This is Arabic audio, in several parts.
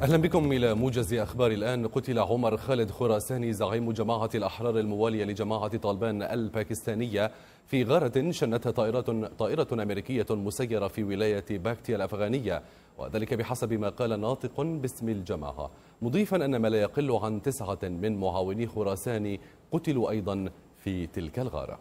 أهلا بكم إلى موجز أخبار الآن قتل عمر خالد خراساني زعيم جماعة الأحرار الموالية لجماعة طالبان الباكستانية في غارة شنتها طائرة, طائرة أمريكية مسيرة في ولاية باكتيا الأفغانية وذلك بحسب ما قال ناطق باسم الجماعة مضيفا أن ما لا يقل عن تسعة من معاوني خراساني قتلوا أيضا في تلك الغارة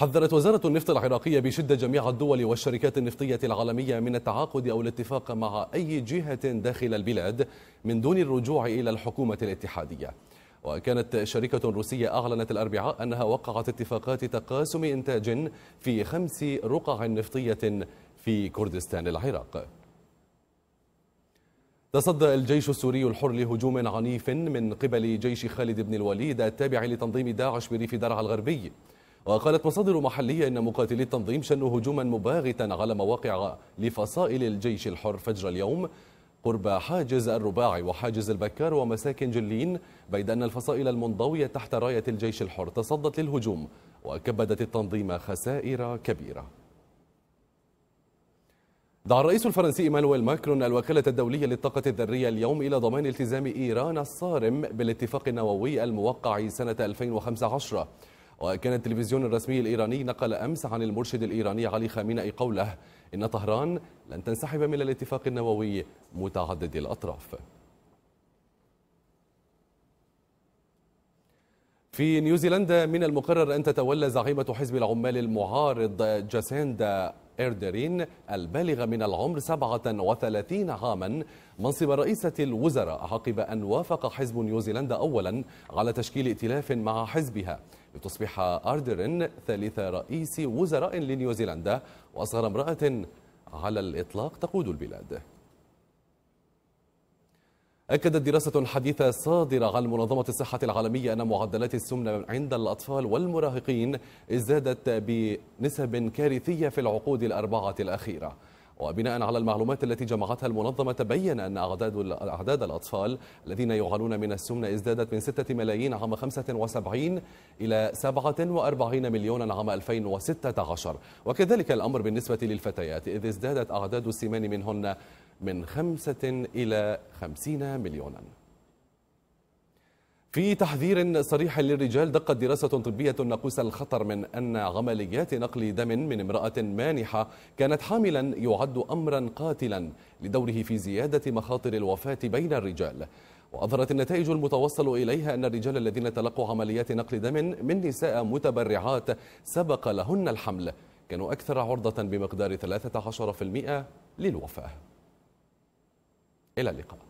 حذرت وزارة النفط العراقية بشدة جميع الدول والشركات النفطية العالمية من التعاقد أو الاتفاق مع أي جهة داخل البلاد من دون الرجوع إلى الحكومة الاتحادية وكانت شركة روسية أعلنت الأربعاء أنها وقعت اتفاقات تقاسم إنتاج في خمس رقع نفطية في كردستان العراق تصدى الجيش السوري الحر لهجوم عنيف من قبل جيش خالد بن الوليد التابع لتنظيم داعش بريف درعا الغربي وقالت مصادر محلية أن مقاتلي التنظيم شنوا هجوما مباغتا على مواقع لفصائل الجيش الحر فجر اليوم قرب حاجز الرباعي وحاجز البكار ومساكن جلين بيد أن الفصائل المنضوية تحت راية الجيش الحر تصدت للهجوم وكبدت التنظيم خسائر كبيرة دعا الرئيس الفرنسي إيمانويل ماكرون الوكالة الدولية للطاقة الذرية اليوم إلى ضمان التزام إيران الصارم بالاتفاق النووي الموقع سنة 2015 وكان التلفزيون الرسمي الإيراني نقل أمس عن المرشد الإيراني علي خامنئي قوله إن طهران لن تنسحب من الاتفاق النووي متعدد الأطراف في نيوزيلندا من المقرر أن تتولى زعيمة حزب العمال المعارض جاسيندا إيردرين البالغة من العمر 37 عاما منصب رئيسة الوزراء عقب أن وافق حزب نيوزيلندا أولا على تشكيل ائتلاف مع حزبها لتصبح أردرن ثالث رئيس وزراء لنيوزيلندا وأصغر امرأة على الإطلاق تقود البلاد أكدت دراسة حديثة صادرة عن منظمة الصحة العالمية أن معدلات السمنة عند الأطفال والمراهقين ازدادت بنسب كارثية في العقود الأربعة الأخيرة وبناء على المعلومات التي جمعتها المنظمة تبين أن أعداد أعداد الأطفال الذين يعانون من السمنة ازدادت من 6 ملايين عام 75 إلى 47 مليونا عام 2016 وكذلك الأمر بالنسبة للفتيات إذ ازدادت أعداد السمان منهن من 5 إلى 50 مليونا في تحذير صريح للرجال دقت دراسة طبية ناقوس الخطر من أن عمليات نقل دم من امرأة مانحة كانت حاملا يعد أمرا قاتلا لدوره في زيادة مخاطر الوفاة بين الرجال وأظهرت النتائج المتوصل إليها أن الرجال الذين تلقوا عمليات نقل دم من نساء متبرعات سبق لهن الحمل كانوا أكثر عرضة بمقدار 13% للوفاة إلى اللقاء